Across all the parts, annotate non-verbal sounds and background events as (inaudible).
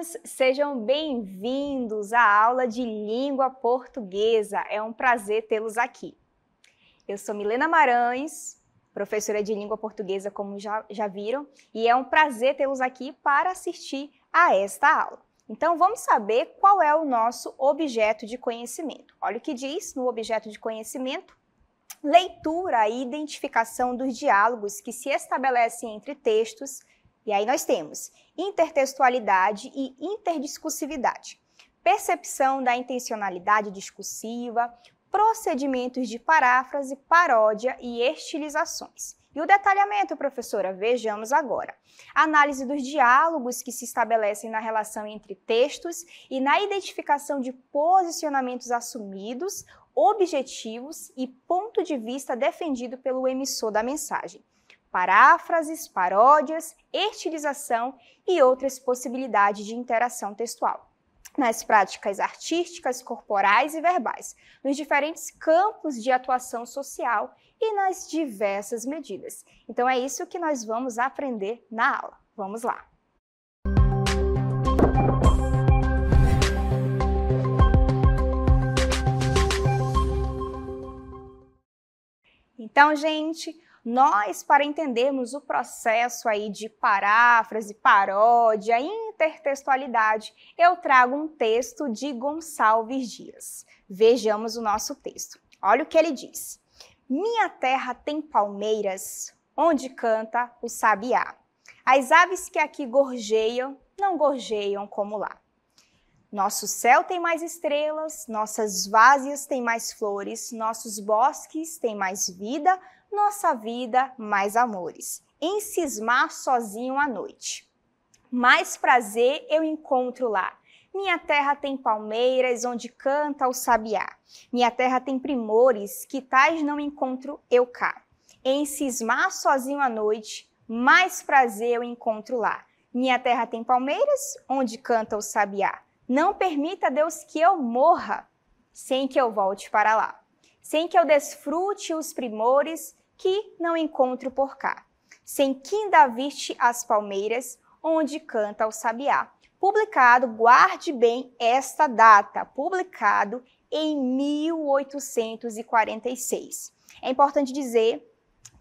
alunos, sejam bem-vindos à aula de língua portuguesa. É um prazer tê-los aqui. Eu sou Milena Marães, professora de língua portuguesa, como já, já viram, e é um prazer tê-los aqui para assistir a esta aula. Então, vamos saber qual é o nosso objeto de conhecimento. Olha o que diz no objeto de conhecimento: leitura e identificação dos diálogos que se estabelecem entre textos e aí nós temos intertextualidade e interdiscursividade, percepção da intencionalidade discursiva, procedimentos de paráfrase, paródia e estilizações. E o detalhamento, professora, vejamos agora. Análise dos diálogos que se estabelecem na relação entre textos e na identificação de posicionamentos assumidos, objetivos e ponto de vista defendido pelo emissor da mensagem paráfrases, paródias, estilização e outras possibilidades de interação textual nas práticas artísticas, corporais e verbais, nos diferentes campos de atuação social e nas diversas medidas. Então é isso que nós vamos aprender na aula. Vamos lá! Então, gente, nós, para entendermos o processo aí de paráfrase, paródia, intertextualidade, eu trago um texto de Gonçalves Dias. Vejamos o nosso texto. Olha o que ele diz. Minha terra tem palmeiras, onde canta o sabiá. As aves que aqui gorjeiam, não gorjeiam como lá. Nosso céu tem mais estrelas, nossas várzeas têm mais flores, nossos bosques têm mais vida, nossa vida, mais amores. Em cismar sozinho à noite. Mais prazer eu encontro lá. Minha terra tem palmeiras onde canta o sabiá. Minha terra tem primores que tais não encontro eu cá. Em cismar sozinho à noite, mais prazer eu encontro lá. Minha terra tem palmeiras onde canta o sabiá. Não permita, Deus, que eu morra sem que eu volte para lá, sem que eu desfrute os primores que não encontro por cá. Sem quinda viste as palmeiras, onde canta o sabiá. Publicado, guarde bem esta data, publicado em 1846. É importante dizer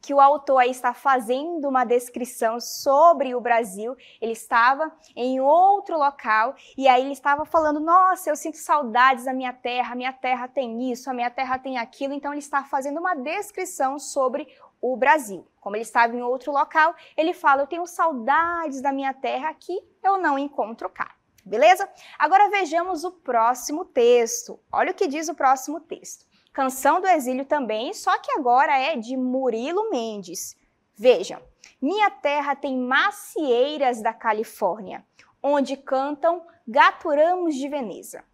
que o autor está fazendo uma descrição sobre o Brasil. Ele estava em outro local e aí ele estava falando: Nossa, eu sinto saudades da minha terra, minha terra tem isso, a minha terra tem aquilo. Então, ele está fazendo uma descrição sobre o Brasil. Como ele estava em outro local, ele fala: Eu tenho saudades da minha terra que eu não encontro cá. Beleza? Agora vejamos o próximo texto. Olha o que diz o próximo texto. Canção do Exílio também, só que agora é de Murilo Mendes. Vejam, minha terra tem macieiras da Califórnia, onde cantam gaturamos de Veneza.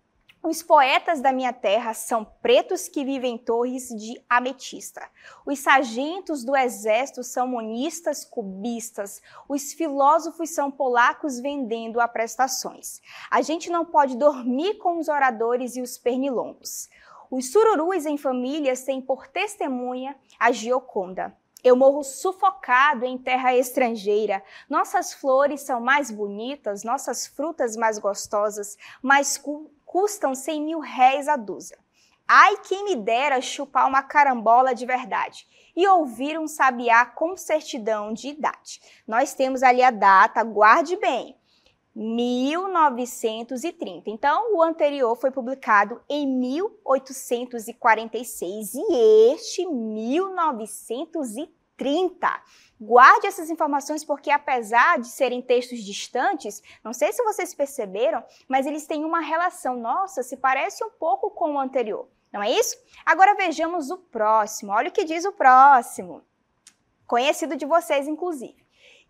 Os poetas da minha terra são pretos que vivem em torres de ametista. Os sargentos do exército são monistas cubistas. Os filósofos são polacos vendendo a prestações. A gente não pode dormir com os oradores e os pernilongos. Os sururus em famílias têm por testemunha a Gioconda. Eu morro sufocado em terra estrangeira. Nossas flores são mais bonitas, nossas frutas mais gostosas, mas cu custam cem mil réis a dúzia. Ai, quem me dera chupar uma carambola de verdade e ouvir um sabiá com certidão de idade. Nós temos ali a data, guarde bem. 1930. Então, o anterior foi publicado em 1846 e este 1930. Guarde essas informações porque apesar de serem textos distantes, não sei se vocês perceberam, mas eles têm uma relação nossa, se parece um pouco com o anterior. Não é isso? Agora vejamos o próximo. Olha o que diz o próximo. Conhecido de vocês, inclusive.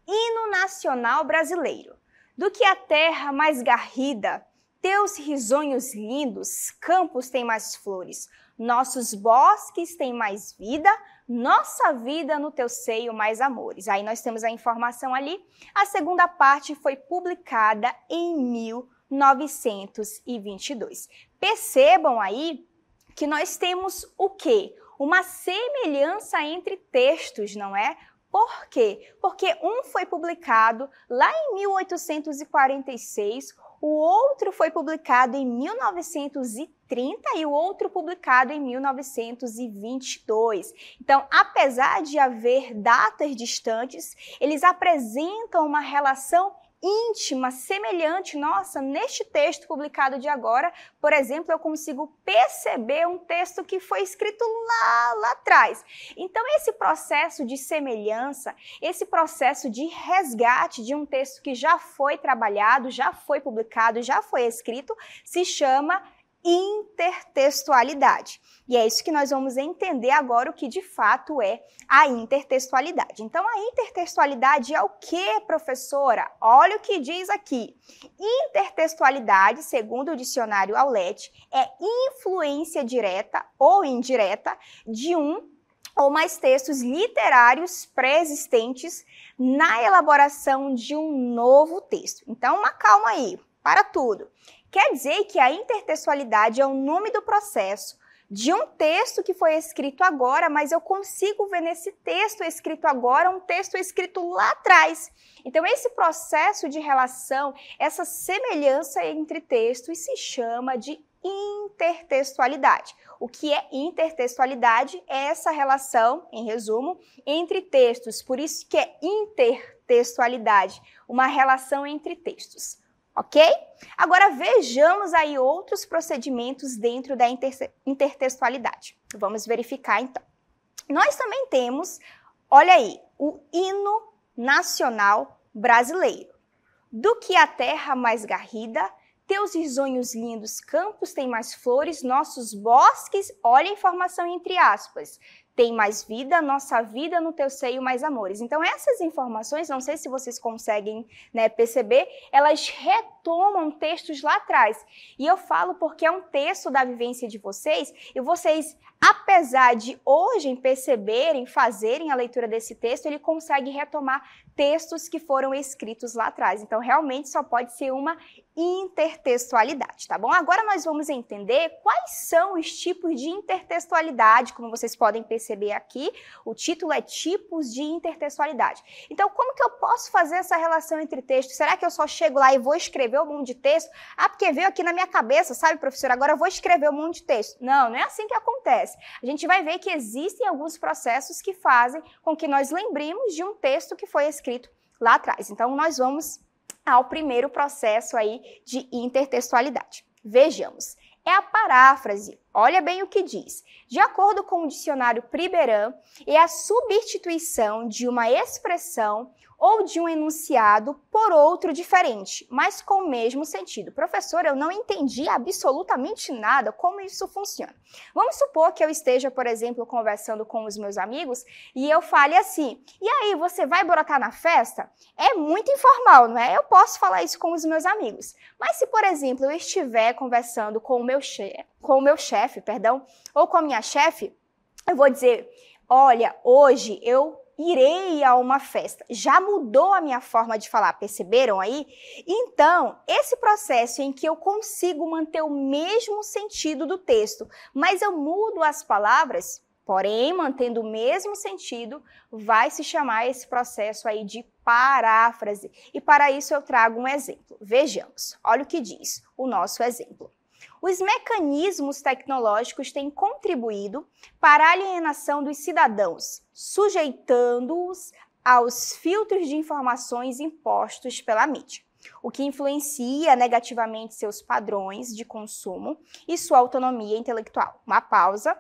Hino Nacional Brasileiro do que a terra mais garrida, teus risonhos lindos, campos têm mais flores, nossos bosques têm mais vida, nossa vida no teu seio mais amores. Aí nós temos a informação ali. A segunda parte foi publicada em 1922. Percebam aí que nós temos o quê? Uma semelhança entre textos, não é? Por quê? Porque um foi publicado lá em 1846, o outro foi publicado em 1930 e o outro publicado em 1922. Então, apesar de haver datas distantes, eles apresentam uma relação íntima, semelhante. Nossa, neste texto publicado de agora, por exemplo, eu consigo perceber um texto que foi escrito lá, lá atrás. Então, esse processo de semelhança, esse processo de resgate de um texto que já foi trabalhado, já foi publicado, já foi escrito, se chama intertextualidade. E é isso que nós vamos entender agora o que de fato é a intertextualidade. Então, a intertextualidade é o que, professora? Olha o que diz aqui. Intertextualidade, segundo o dicionário Aulet, é influência direta ou indireta de um ou mais textos literários pré-existentes na elaboração de um novo texto. Então, uma calma aí, para tudo. Quer dizer que a intertextualidade é o nome do processo de um texto que foi escrito agora, mas eu consigo ver nesse texto escrito agora um texto escrito lá atrás. Então, esse processo de relação, essa semelhança entre textos se chama de intertextualidade. O que é intertextualidade? É essa relação, em resumo, entre textos. Por isso que é intertextualidade, uma relação entre textos ok? Agora vejamos aí outros procedimentos dentro da inter intertextualidade. Vamos verificar então. Nós também temos, olha aí, o hino nacional brasileiro. Do que a terra mais garrida teus risonhos lindos campos têm mais flores, nossos bosques, olha a informação entre aspas, tem mais vida, nossa vida no teu seio, mais amores. Então, essas informações, não sei se vocês conseguem né, perceber, elas retomam textos lá atrás. E eu falo porque é um texto da vivência de vocês, e vocês, apesar de hoje perceberem, fazerem a leitura desse texto, ele consegue retomar textos que foram escritos lá atrás. Então, realmente só pode ser uma intertextualidade, tá bom? Agora nós vamos entender quais são os tipos de intertextualidade, como vocês podem perceber aqui, o título é tipos de intertextualidade. Então, como que eu posso fazer essa relação entre texto? Será que eu só chego lá e vou escrever um monte de texto? Ah, porque veio aqui na minha cabeça, sabe, professora, agora eu vou escrever um monte de texto. Não, não é assim que acontece. A gente vai ver que existem alguns processos que fazem com que nós lembremos de um texto que foi escrito lá atrás. Então, nós vamos ao primeiro processo aí de intertextualidade. Vejamos. É a paráfrase, olha bem o que diz. De acordo com o dicionário Priberan, é a substituição de uma expressão ou de um enunciado por outro diferente, mas com o mesmo sentido. Professor, eu não entendi absolutamente nada como isso funciona. Vamos supor que eu esteja, por exemplo, conversando com os meus amigos e eu fale assim: "E aí, você vai brotar na festa?" É muito informal, não é? Eu posso falar isso com os meus amigos. Mas se, por exemplo, eu estiver conversando com o meu chefe, com o meu chefe, perdão, ou com a minha chefe, eu vou dizer: "Olha, hoje eu irei a uma festa. Já mudou a minha forma de falar, perceberam aí? Então, esse processo em que eu consigo manter o mesmo sentido do texto, mas eu mudo as palavras, porém mantendo o mesmo sentido, vai se chamar esse processo aí de paráfrase. E para isso eu trago um exemplo. Vejamos. Olha o que diz o nosso exemplo. Os mecanismos tecnológicos têm contribuído para a alienação dos cidadãos, sujeitando-os aos filtros de informações impostos pela mídia, o que influencia negativamente seus padrões de consumo e sua autonomia intelectual. Uma pausa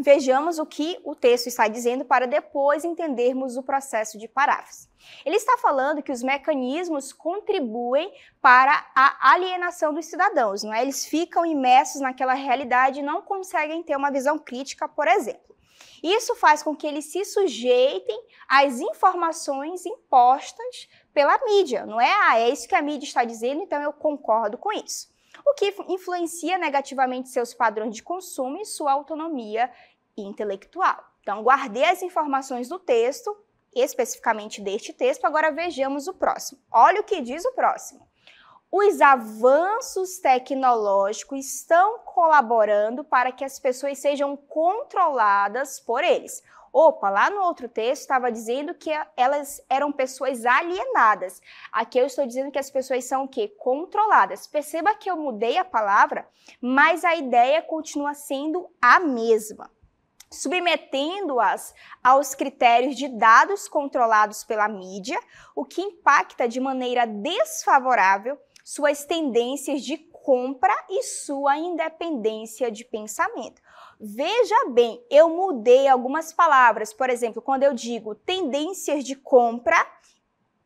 Vejamos o que o texto está dizendo para depois entendermos o processo de paráfrase. Ele está falando que os mecanismos contribuem para a alienação dos cidadãos, não é? Eles ficam imersos naquela realidade e não conseguem ter uma visão crítica, por exemplo. Isso faz com que eles se sujeitem às informações impostas pela mídia, não é? Ah, é isso que a mídia está dizendo, então eu concordo com isso. O que influencia negativamente seus padrões de consumo e sua autonomia e intelectual. Então, guardei as informações do texto, especificamente deste texto, agora vejamos o próximo. Olha o que diz o próximo. Os avanços tecnológicos estão colaborando para que as pessoas sejam controladas por eles. Opa, lá no outro texto estava dizendo que elas eram pessoas alienadas. Aqui eu estou dizendo que as pessoas são o quê? Controladas. Perceba que eu mudei a palavra, mas a ideia continua sendo a mesma submetendo-as aos critérios de dados controlados pela mídia, o que impacta de maneira desfavorável suas tendências de compra e sua independência de pensamento. Veja bem, eu mudei algumas palavras, por exemplo, quando eu digo tendências de compra,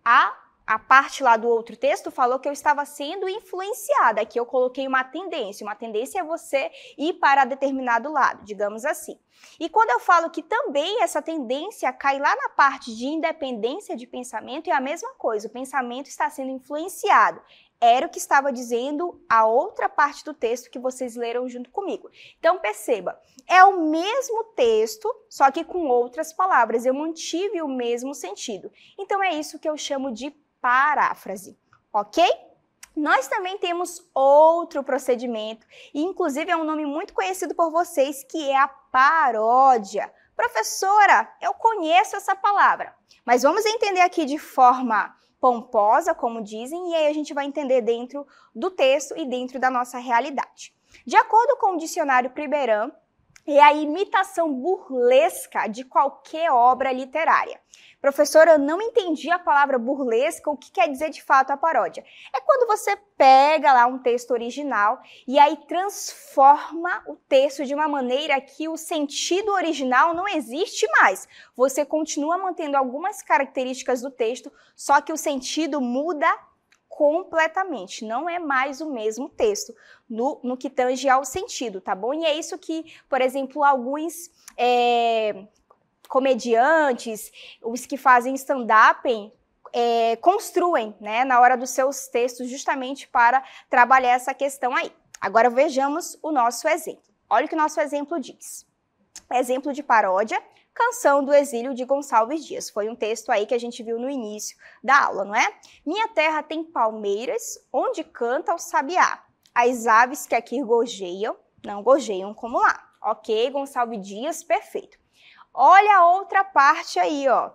a a parte lá do outro texto falou que eu estava sendo influenciada. Aqui eu coloquei uma tendência. Uma tendência é você ir para determinado lado, digamos assim. E quando eu falo que também essa tendência cai lá na parte de independência de pensamento, é a mesma coisa. O pensamento está sendo influenciado era o que estava dizendo a outra parte do texto que vocês leram junto comigo. Então perceba, é o mesmo texto, só que com outras palavras. Eu mantive o mesmo sentido. Então é isso que eu chamo de paráfrase, ok? Nós também temos outro procedimento, e inclusive é um nome muito conhecido por vocês, que é a paródia. Professora, eu conheço essa palavra, mas vamos entender aqui de forma pomposa, como dizem, e aí a gente vai entender dentro do texto e dentro da nossa realidade. De acordo com o dicionário Priberan, é a imitação burlesca de qualquer obra literária. Professora, eu não entendi a palavra burlesca, o que quer dizer de fato a paródia? É quando você pega lá um texto original e aí transforma o texto de uma maneira que o sentido original não existe mais. Você continua mantendo algumas características do texto, só que o sentido muda completamente, não é mais o mesmo texto no, no que tange ao sentido, tá bom? E é isso que, por exemplo, alguns é, comediantes, os que fazem stand-up, é, construem né, na hora dos seus textos, justamente para trabalhar essa questão aí. Agora vejamos o nosso exemplo. Olha o que o nosso exemplo diz. Exemplo de paródia Canção do Exílio de Gonçalves Dias. Foi um texto aí que a gente viu no início da aula, não é? Minha terra tem palmeiras, onde canta o sabiá. As aves que aqui gojeiam, não gojeiam como lá. Ok, Gonçalves Dias, perfeito. Olha a outra parte aí, ó.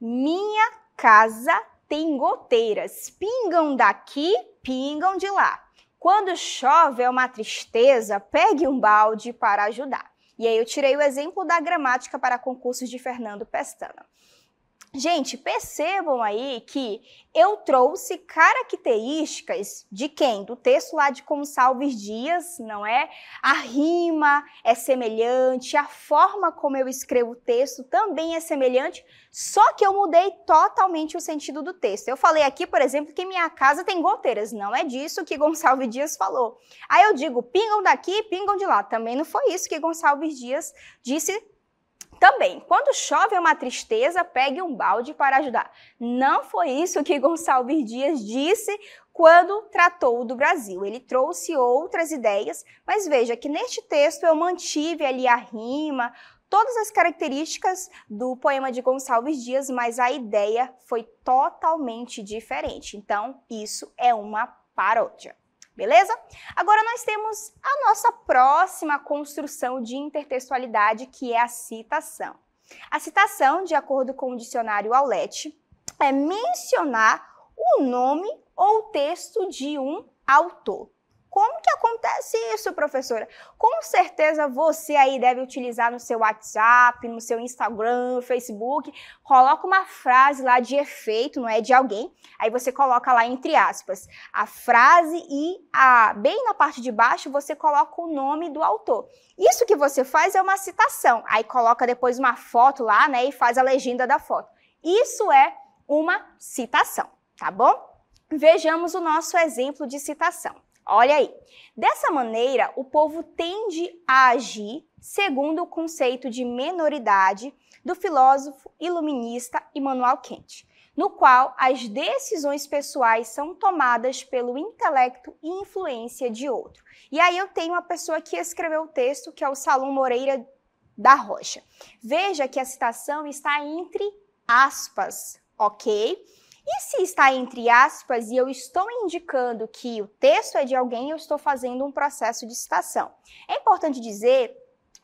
Minha casa tem goteiras, pingam daqui, pingam de lá. Quando chove é uma tristeza, pegue um balde para ajudar. E aí eu tirei o exemplo da gramática para concursos de Fernando Pestana. Gente, percebam aí que eu trouxe características de quem? Do texto lá de Gonçalves Dias, não é? A rima é semelhante, a forma como eu escrevo o texto também é semelhante, só que eu mudei totalmente o sentido do texto. Eu falei aqui, por exemplo, que minha casa tem goteiras, não é disso que Gonçalves Dias falou. Aí eu digo, pingam daqui, pingam de lá. Também não foi isso que Gonçalves Dias disse também, quando chove é uma tristeza, pegue um balde para ajudar. Não foi isso que (laughs) Gonçalves Dias disse quando tratou do Brasil. Ele trouxe outras ideias, mas veja que neste texto eu mantive ali a rima, todas as características do poema de Gonçalves Dias, mas a ideia foi totalmente diferente. Então, isso é uma paródia. Beleza? Agora nós temos a nossa próxima construção de intertextualidade, que é a citação. A citação, de acordo com o dicionário Aulete, é mencionar o nome ou texto de um autor. Como que acontece isso, professora? Com certeza você aí deve utilizar no seu WhatsApp, no seu Instagram, Facebook, coloca uma frase lá de efeito, não é de alguém. Aí você coloca lá entre aspas a frase e a bem na parte de baixo você coloca o nome do autor. Isso que você faz é uma citação. Aí coloca depois uma foto lá, né, e faz a legenda da foto. Isso é uma citação, tá bom? Vejamos o nosso exemplo de citação. Olha aí. Dessa maneira, o povo tende a agir segundo o conceito de menoridade do filósofo iluminista Immanuel Kant, no qual as decisões pessoais são tomadas pelo intelecto e influência de outro. E aí eu tenho uma pessoa que escreveu o texto, que é o Salom Moreira da Rocha. Veja que a citação está entre aspas, ok? E se está entre aspas e eu estou indicando que o texto é de alguém, eu estou fazendo um processo de citação. É importante dizer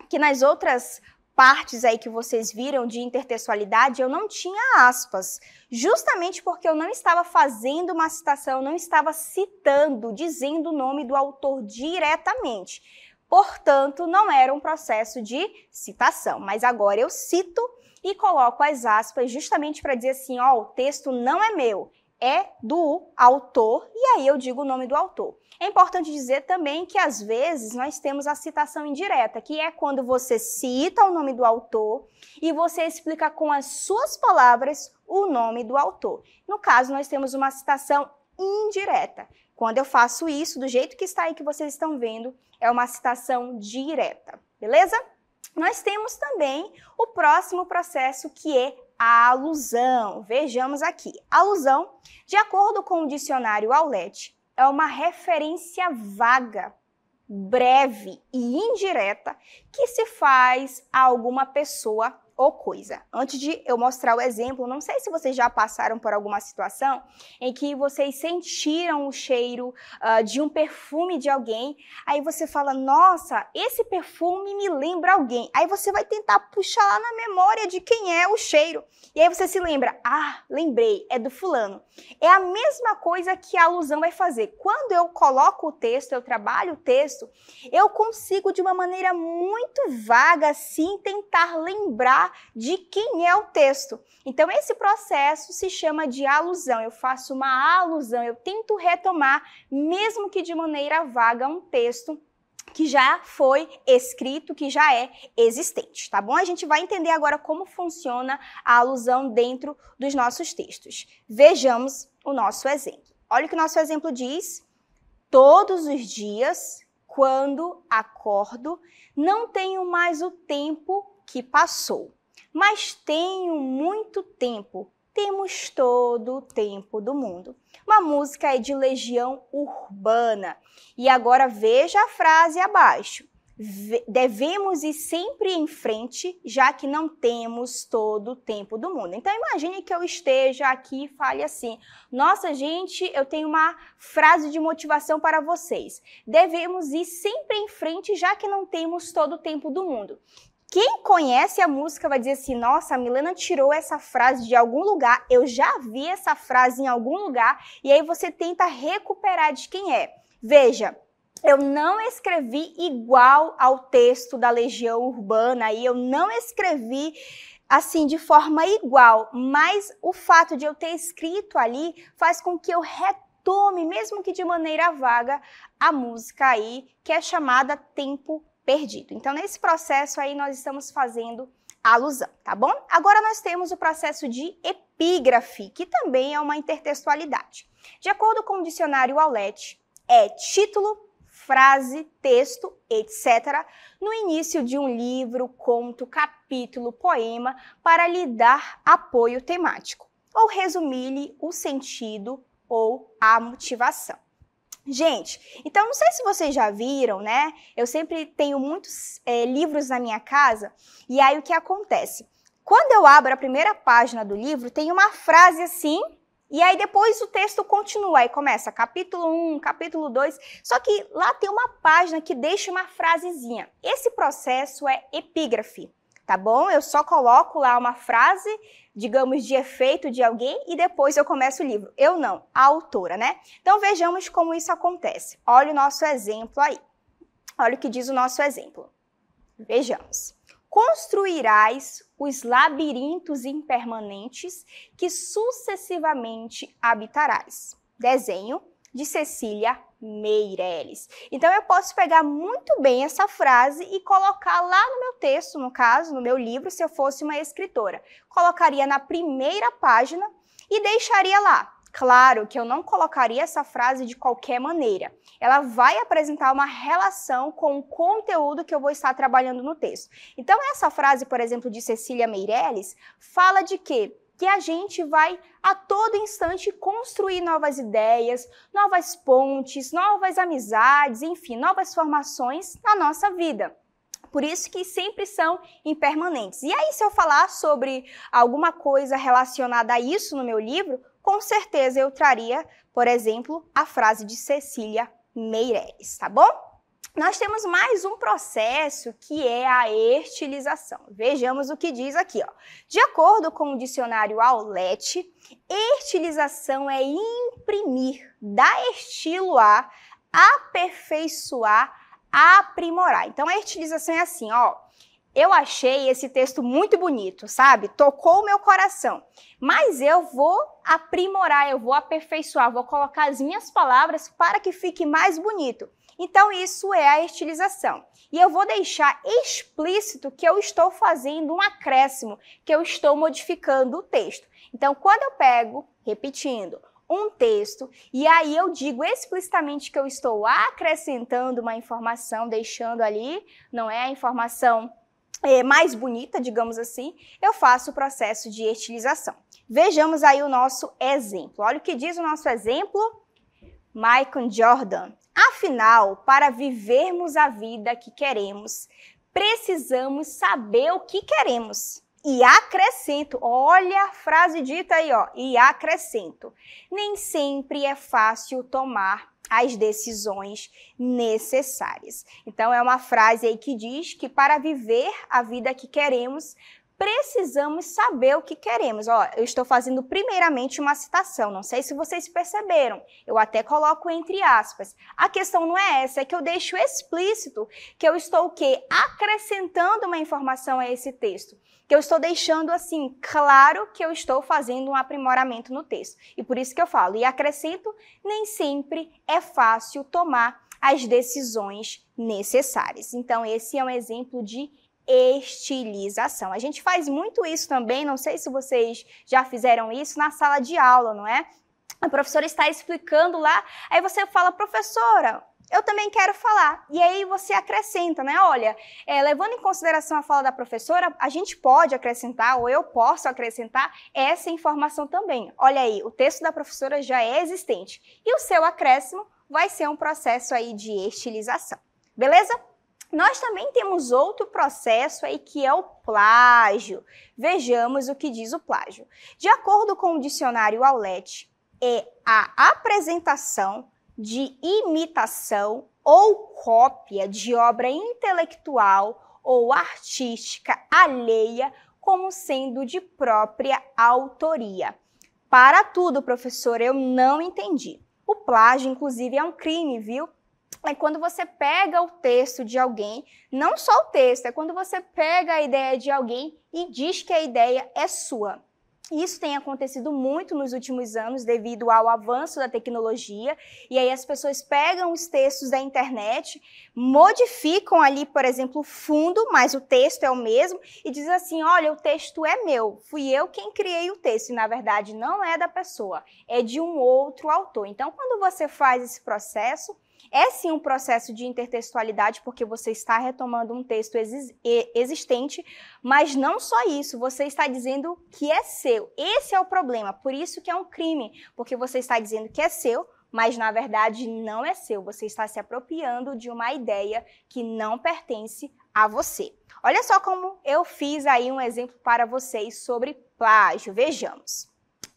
que nas outras partes aí que vocês viram de intertextualidade, eu não tinha aspas, justamente porque eu não estava fazendo uma citação, não estava citando, dizendo o nome do autor diretamente. Portanto, não era um processo de citação, mas agora eu cito e coloco as aspas justamente para dizer assim, ó, o texto não é meu, é do autor, e aí eu digo o nome do autor. É importante dizer também que às vezes nós temos a citação indireta, que é quando você cita o nome do autor e você explica com as suas palavras o nome do autor. No caso, nós temos uma citação indireta. Quando eu faço isso, do jeito que está aí que vocês estão vendo, é uma citação direta, beleza? Nós temos também o próximo processo que é a alusão. Vejamos aqui. Alusão, de acordo com o dicionário Aulet, é uma referência vaga, breve e indireta que se faz a alguma pessoa ou coisa. Antes de eu mostrar o exemplo, não sei se vocês já passaram por alguma situação em que vocês sentiram o cheiro uh, de um perfume de alguém, aí você fala, nossa, esse perfume me lembra alguém. Aí você vai tentar puxar lá na memória de quem é o cheiro. E aí você se lembra, ah, lembrei, é do fulano. É a mesma coisa que a alusão vai fazer. Quando eu coloco o texto, eu trabalho o texto, eu consigo de uma maneira muito vaga, assim, tentar lembrar de quem é o texto. Então, esse processo se chama de alusão. Eu faço uma alusão, eu tento retomar, mesmo que de maneira vaga, um texto que já foi escrito, que já é existente, tá bom? A gente vai entender agora como funciona a alusão dentro dos nossos textos. Vejamos o nosso exemplo. Olha o que o nosso exemplo diz. Todos os dias, quando acordo, não tenho mais o tempo que passou mas tenho muito tempo. Temos todo o tempo do mundo. Uma música é de Legião Urbana. E agora veja a frase abaixo. Devemos ir sempre em frente, já que não temos todo o tempo do mundo. Então imagine que eu esteja aqui e fale assim: Nossa, gente, eu tenho uma frase de motivação para vocês. Devemos ir sempre em frente, já que não temos todo o tempo do mundo. Quem conhece a música vai dizer assim: nossa, a Milena tirou essa frase de algum lugar, eu já vi essa frase em algum lugar, e aí você tenta recuperar de quem é. Veja, eu não escrevi igual ao texto da Legião Urbana, e eu não escrevi assim de forma igual, mas o fato de eu ter escrito ali faz com que eu retome, mesmo que de maneira vaga, a música aí que é chamada Tempo perdido. Então, nesse processo aí, nós estamos fazendo a alusão, tá bom? Agora nós temos o processo de epígrafe, que também é uma intertextualidade. De acordo com o dicionário Aulet, é título, frase, texto, etc., no início de um livro, conto, capítulo, poema, para lhe dar apoio temático, ou resumir-lhe o sentido ou a motivação. Gente, então não sei se vocês já viram, né? Eu sempre tenho muitos é, livros na minha casa e aí o que acontece? Quando eu abro a primeira página do livro, tem uma frase assim e aí depois o texto continua, e começa capítulo 1, capítulo 2, só que lá tem uma página que deixa uma frasezinha. Esse processo é epígrafe, tá bom? Eu só coloco lá uma frase digamos, de efeito de alguém e depois eu começo o livro. Eu não, a autora, né? Então vejamos como isso acontece. Olha o nosso exemplo aí. Olha o que diz o nosso exemplo. Vejamos. Construirás os labirintos impermanentes que sucessivamente habitarás. Desenho de Cecília Meireles. Então eu posso pegar muito bem essa frase e colocar lá no meu texto, no caso, no meu livro, se eu fosse uma escritora. Colocaria na primeira página e deixaria lá. Claro que eu não colocaria essa frase de qualquer maneira. Ela vai apresentar uma relação com o conteúdo que eu vou estar trabalhando no texto. Então, essa frase, por exemplo, de Cecília Meirelles, fala de quê? que a gente vai a todo instante construir novas ideias, novas pontes, novas amizades, enfim, novas formações na nossa vida. Por isso que sempre são impermanentes. E aí, se eu falar sobre alguma coisa relacionada a isso no meu livro, com certeza eu traria, por exemplo, a frase de Cecília Meireles, tá bom? nós temos mais um processo que é a estilização. Vejamos o que diz aqui. Ó. De acordo com o dicionário Aulete, estilização é imprimir, dar estilo a, aperfeiçoar, aprimorar. Então a estilização é assim, ó. Eu achei esse texto muito bonito, sabe? Tocou o meu coração. Mas eu vou aprimorar, eu vou aperfeiçoar, vou colocar as minhas palavras para que fique mais bonito. Então, isso é a estilização. E eu vou deixar explícito que eu estou fazendo um acréscimo, que eu estou modificando o texto. Então, quando eu pego, repetindo, um texto e aí eu digo explicitamente que eu estou acrescentando uma informação, deixando ali, não é a informação é, mais bonita, digamos assim, eu faço o processo de estilização. Vejamos aí o nosso exemplo. Olha o que diz o nosso exemplo. Michael Jordan Afinal, para vivermos a vida que queremos, precisamos saber o que queremos. E acrescento, olha a frase dita aí, ó, e acrescento. Nem sempre é fácil tomar as decisões necessárias. Então é uma frase aí que diz que para viver a vida que queremos, precisamos saber o que queremos. Ó, eu estou fazendo primeiramente uma citação, não sei se vocês perceberam, eu até coloco entre aspas. A questão não é essa, é que eu deixo explícito que eu estou o quê? Acrescentando uma informação a esse texto. Que eu estou deixando assim, claro que eu estou fazendo um aprimoramento no texto. E por isso que eu falo, e acrescento, nem sempre é fácil tomar as decisões necessárias. Então, esse é um exemplo de estilização. A gente faz muito isso também, não sei se vocês já fizeram isso na sala de aula, não é? A professora está explicando lá, aí você fala, professora, eu também quero falar. E aí você acrescenta, né? Olha, é, levando em consideração a fala da professora, a gente pode acrescentar, ou eu posso acrescentar, essa informação também. Olha aí, o texto da professora já é existente. E o seu acréscimo vai ser um processo aí de estilização. Beleza? Nós também temos outro processo aí que é o plágio. Vejamos o que diz o plágio. De acordo com o dicionário Aulete, é a apresentação de imitação ou cópia de obra intelectual ou artística alheia como sendo de própria autoria. Para tudo, professor, eu não entendi. O plágio, inclusive, é um crime, viu? é quando você pega o texto de alguém, não só o texto, é quando você pega a ideia de alguém e diz que a ideia é sua. Isso tem acontecido muito nos últimos anos devido ao avanço da tecnologia. E aí as pessoas pegam os textos da internet, modificam ali, por exemplo, o fundo, mas o texto é o mesmo, e diz assim: olha, o texto é meu, fui eu quem criei o texto. E na verdade não é da pessoa, é de um outro autor. Então, quando você faz esse processo, é sim um processo de intertextualidade, porque você está retomando um texto existente, mas não só isso, você está dizendo que é seu. Esse é o problema, por isso que é um crime, porque você está dizendo que é seu, mas na verdade não é seu. Você está se apropriando de uma ideia que não pertence a você. Olha só como eu fiz aí um exemplo para vocês sobre plágio. Vejamos.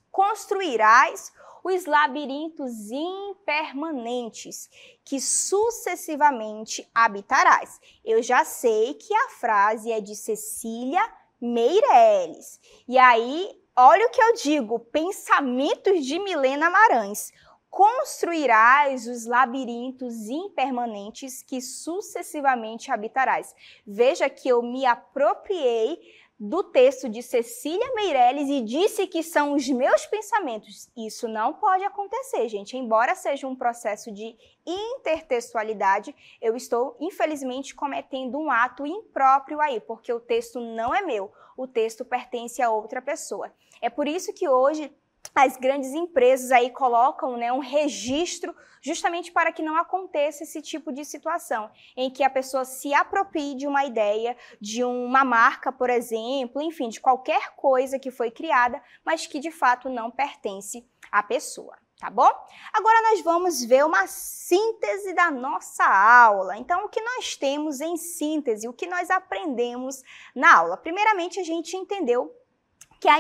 Construirás os labirintos impermanentes que sucessivamente habitarás. Eu já sei que a frase é de Cecília Meirelles. E aí, olha o que eu digo: Pensamentos de Milena Marans. construirás os labirintos impermanentes que sucessivamente habitarás. Veja que eu me apropriei do texto de Cecília Meirelles e disse que são os meus pensamentos. Isso não pode acontecer, gente. Embora seja um processo de intertextualidade, eu estou, infelizmente, cometendo um ato impróprio aí, porque o texto não é meu, o texto pertence a outra pessoa. É por isso que hoje as grandes empresas aí colocam né, um registro justamente para que não aconteça esse tipo de situação, em que a pessoa se aproprie de uma ideia, de uma marca, por exemplo, enfim, de qualquer coisa que foi criada, mas que de fato não pertence à pessoa. Tá bom? Agora nós vamos ver uma síntese da nossa aula. Então, o que nós temos em síntese, o que nós aprendemos na aula? Primeiramente, a gente entendeu que a,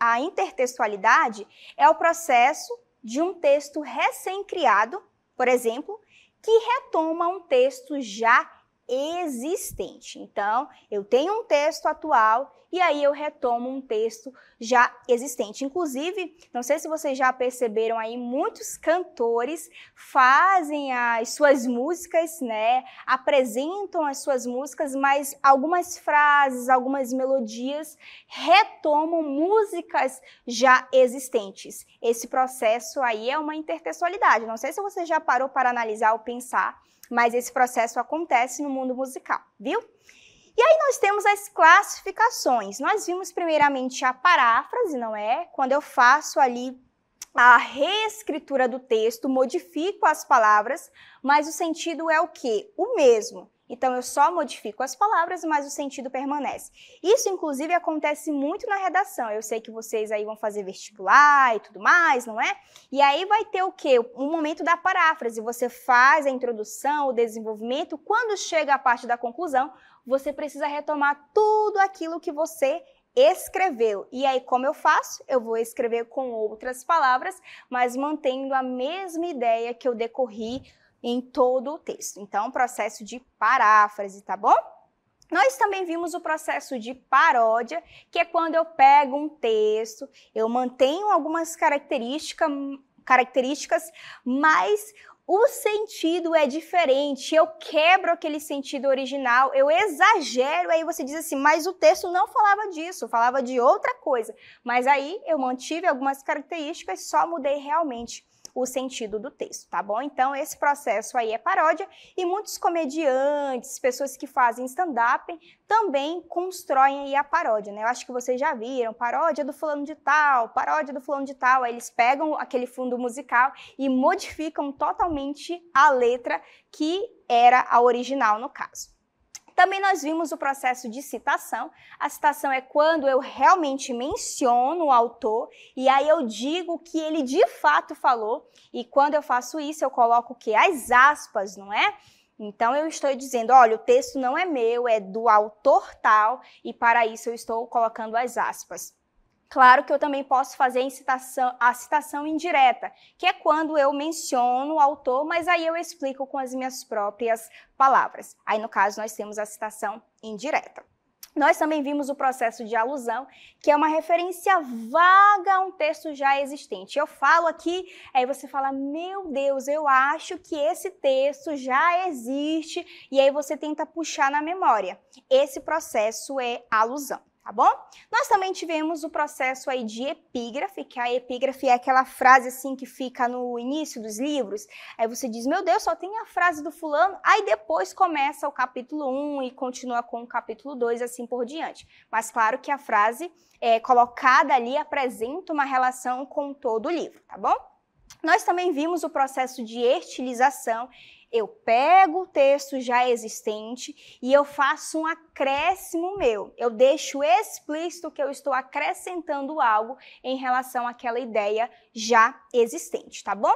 a intertextualidade é o processo de um texto recém-criado, por exemplo, que retoma um texto já existente. Então, eu tenho um texto atual e aí eu retomo um texto já existente. Inclusive, não sei se vocês já perceberam aí, muitos cantores fazem as suas músicas, né? Apresentam as suas músicas, mas algumas frases, algumas melodias retomam músicas já existentes. Esse processo aí é uma intertextualidade. Não sei se você já parou para analisar ou pensar mas esse processo acontece no mundo musical, viu? E aí nós temos as classificações. Nós vimos primeiramente a paráfrase, não é? Quando eu faço ali a reescritura do texto, modifico as palavras, mas o sentido é o quê? O mesmo. Então eu só modifico as palavras, mas o sentido permanece. Isso, inclusive, acontece muito na redação. Eu sei que vocês aí vão fazer vestibular e tudo mais, não é? E aí vai ter o quê? Um momento da paráfrase. Você faz a introdução, o desenvolvimento. Quando chega a parte da conclusão, você precisa retomar tudo aquilo que você escreveu. E aí, como eu faço? Eu vou escrever com outras palavras, mas mantendo a mesma ideia que eu decorri em todo o texto. Então, é processo de paráfrase, tá bom? Nós também vimos o processo de paródia, que é quando eu pego um texto, eu mantenho algumas característica, características, mas o sentido é diferente. Eu quebro aquele sentido original, eu exagero, aí você diz assim, mas o texto não falava disso, falava de outra coisa. Mas aí eu mantive algumas características, só mudei realmente o sentido do texto, tá bom? Então, esse processo aí é paródia e muitos comediantes, pessoas que fazem stand-up, também constroem aí a paródia, né? Eu acho que vocês já viram, paródia do fulano de tal, paródia do fulano de tal, aí eles pegam aquele fundo musical e modificam totalmente a letra que era a original no caso. Também nós vimos o processo de citação. A citação é quando eu realmente menciono o autor e aí eu digo o que ele de fato falou. E quando eu faço isso, eu coloco o que? As aspas, não é? Então eu estou dizendo, olha, o texto não é meu, é do autor tal, e para isso eu estou colocando as aspas. Claro que eu também posso fazer a citação indireta, que é quando eu menciono o autor, mas aí eu explico com as minhas próprias palavras. Aí, no caso, nós temos a citação indireta. Nós também vimos o processo de alusão, que é uma referência vaga a um texto já existente. Eu falo aqui, aí você fala, meu Deus, eu acho que esse texto já existe, e aí você tenta puxar na memória. Esse processo é alusão tá bom? Nós também tivemos o processo aí de epígrafe, que a epígrafe é aquela frase assim que fica no início dos livros. Aí você diz, meu Deus, só tem a frase do fulano, aí depois começa o capítulo 1 e continua com o capítulo 2 assim por diante. Mas claro que a frase é, colocada ali apresenta uma relação com todo o livro, tá bom? Nós também vimos o processo de estilização, eu pego o texto já existente e eu faço um acréscimo meu. Eu deixo explícito que eu estou acrescentando algo em relação àquela ideia já existente, tá bom?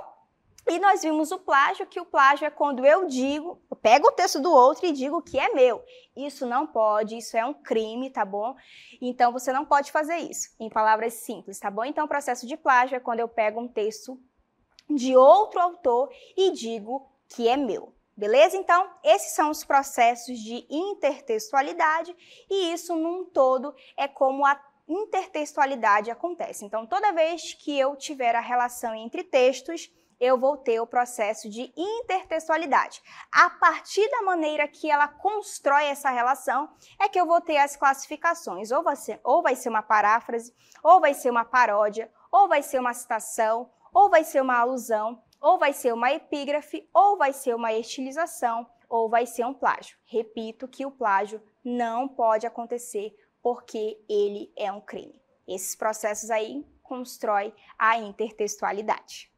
E nós vimos o plágio, que o plágio é quando eu digo, eu pego o texto do outro e digo que é meu. Isso não pode, isso é um crime, tá bom? Então você não pode fazer isso, em palavras simples, tá bom? Então o processo de plágio é quando eu pego um texto de outro autor e digo que é meu. Beleza? Então, esses são os processos de intertextualidade e isso num todo é como a intertextualidade acontece. Então, toda vez que eu tiver a relação entre textos, eu vou ter o processo de intertextualidade. A partir da maneira que ela constrói essa relação, é que eu vou ter as classificações. Ou vai ser, ou vai ser uma paráfrase, ou vai ser uma paródia, ou vai ser uma citação, ou vai ser uma alusão. Ou vai ser uma epígrafe, ou vai ser uma estilização, ou vai ser um plágio. Repito que o plágio não pode acontecer porque ele é um crime. Esses processos aí constrói a intertextualidade.